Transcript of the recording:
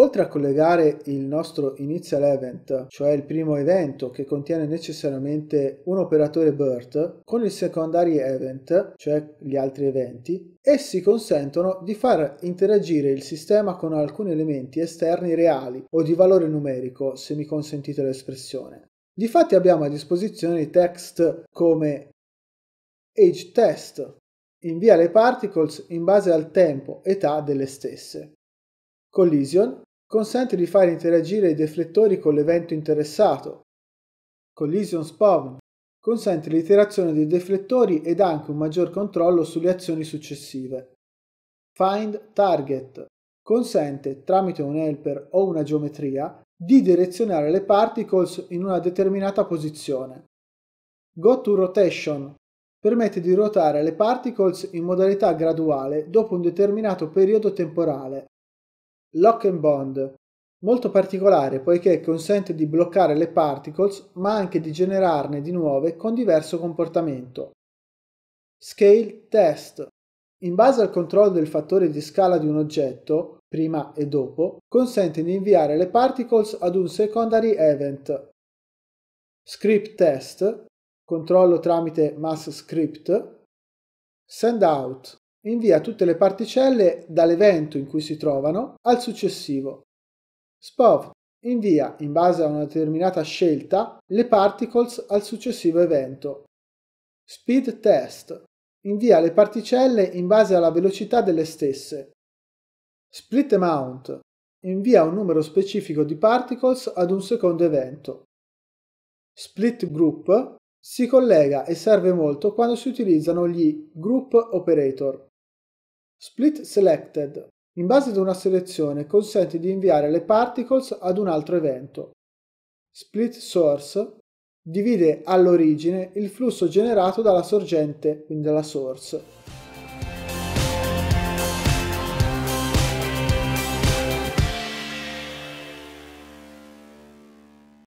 Oltre a collegare il nostro Initial event, cioè il primo evento che contiene necessariamente un operatore BERT, con il secondary event, cioè gli altri eventi, essi consentono di far interagire il sistema con alcuni elementi esterni reali o di valore numerico, se mi consentite l'espressione. Difatti abbiamo a disposizione text come age test, invia le particles in base al tempo, età delle stesse, collision, consente di far interagire i deflettori con l'evento interessato. Collision Spawn consente l'iterazione dei deflettori ed anche un maggior controllo sulle azioni successive. Find Target consente, tramite un helper o una geometria, di direzionare le particles in una determinata posizione. Go to Rotation permette di ruotare le particles in modalità graduale dopo un determinato periodo temporale, Lock and Bond, molto particolare poiché consente di bloccare le particles ma anche di generarne di nuove con diverso comportamento. Scale Test. In base al controllo del fattore di scala di un oggetto, prima e dopo, consente di inviare le particles ad un secondary event. Script Test. Controllo tramite mass script. Send out invia tutte le particelle dall'evento in cui si trovano al successivo. SPOV invia, in base a una determinata scelta, le particles al successivo evento. Speed test invia le particelle in base alla velocità delle stesse. Split amount invia un numero specifico di particles ad un secondo evento. Split group si collega e serve molto quando si utilizzano gli group operator. Split Selected. In base ad una selezione consente di inviare le particles ad un altro evento. Split Source divide all'origine il flusso generato dalla sorgente, quindi dalla source,